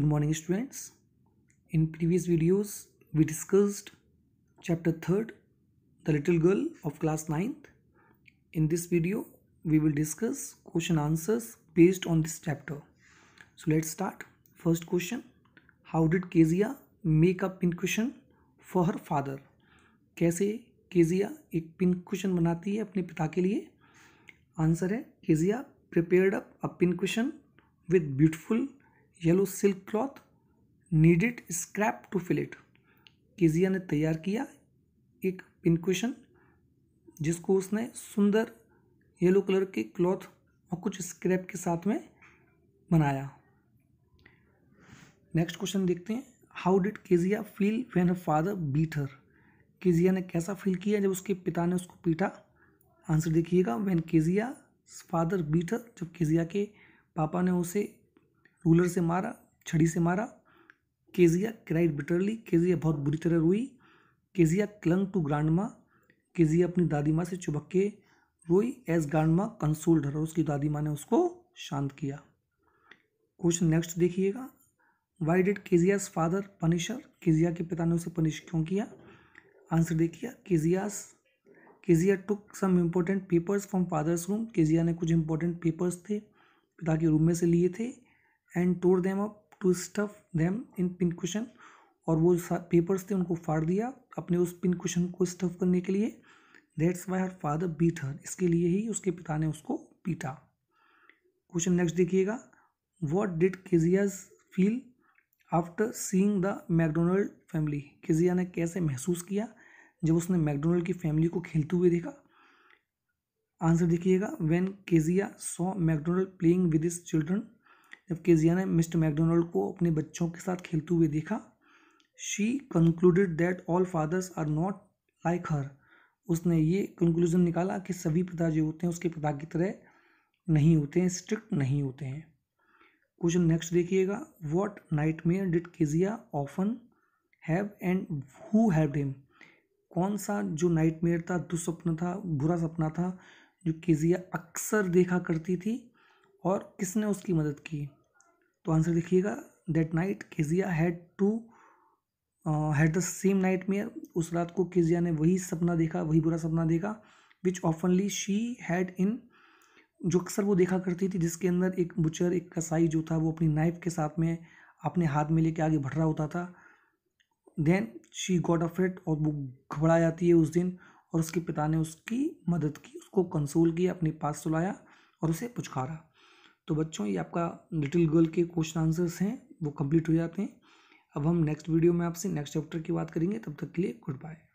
Good morning students. In previous videos we discussed chapter 3rd the little girl of class 9th. In this video we will discuss question answers based on this chapter. So let's start. First question How did Kezia make a pincushion for her father? कैसे Kezia एक pincushion बनाती है अपने पिता के लिए answer है Kezia prepared up a pincushion with beautiful yellow silk cloth needed scrap to fill it Kezia ने तैयार किया एक पिन क्वेश्चन जिसको उसने सुंदर येलो कलर के क्लॉथ और कुछ स्क्रैप के साथ में बनाया नेक्स्ट क्वेश्चन देखते हैं how did Kezia feel when her father beat her Kezia ने कैसा फील किया जब उसके पिता ने उसको पीटा आंसर देखिएगा when Kezia father beat her जब केजिया के पापा ने उसे रूलर से मारा छड़ी से मारा केजिया क्राइड बिटरली केजिया बहुत बुरी तरह रोई केजिया क्लंग टू ग्रांड माँ केजिया अपनी दादी माँ से चुबक के रोई एज ग्रांड माँ कंसोल्ड हर उसकी दादी माँ ने उसको शांत किया क्वेश्चन नेक्स्ट देखिएगा why did Kezia's father punish her Kezia के पिता ने उसे पनिश क्यों किया आंसर देखिए Kezia's Kezia took some important papers from father's room Kezia ने कुछ इम्पोर्टेंट पेपर्स थे पिता के रूम में से लिए थे and tore them up to stuff them in pincushion और वो पेपर्स थे उनको फाड़ दिया अपने उस पिन क्वेश्चन को स्टफ करने के लिए that's why her father beat her इसके लिए ही उसके पिता ने उसको पीटा क्वेश्चन नेक्स्ट देखिएगा what did Kezia's feel after seeing the McDonald family Kezia ने कैसे महसूस किया जब उसने मैकडोनल्ड की फैमिली को खेलते हुए देखा आंसर देखिएगा when Kezia saw McDonald playing with his children जब केजिया ने मिस्टर मैकडोनल्ड को अपने बच्चों के साथ खेलते हुए देखा she concluded that all fathers are not like her उसने ये कंक्लूजन निकाला कि सभी पिता जो होते हैं उसके पिता की तरह नहीं होते हैं स्ट्रिक्ट नहीं होते हैं क्वेश्चन नेक्स्ट देखिएगा what nightmare did Kezia often have and who have him कौन सा जो नाइट मेयर था दुस्वप्न था बुरा सपना था जो केजिया अक्सर देखा करती थी और किसने उसकी मदद की तो आंसर देखिएगा that night Kezia had to had the same nightmare उस रात को केजिया ने वही सपना देखा वही बुरा सपना देखा विच ऑफनली शी हैड इन जो अक्सर वो देखा करती थी जिसके अंदर एक बुचर एक कसाई जो था वो अपनी नाइफ के साथ में अपने हाथ में लेके आगे बढ़ रहा होता था देन शी ऑफ अफ्रेड और वो घबरा जाती है उस दिन और उसके पिता ने उसकी मदद की उसको कंसोल किया अपने पास सुलाया और उसे पुचकारा तो बच्चों ये आपका लिटिल गर्ल के क्वेश्चन आंसर्स हैं वो कंप्लीट हो जाते हैं अब हम नेक्स्ट वीडियो में आपसे नेक्स्ट चैप्टर की बात करेंगे तब तक के लिए गुड बाय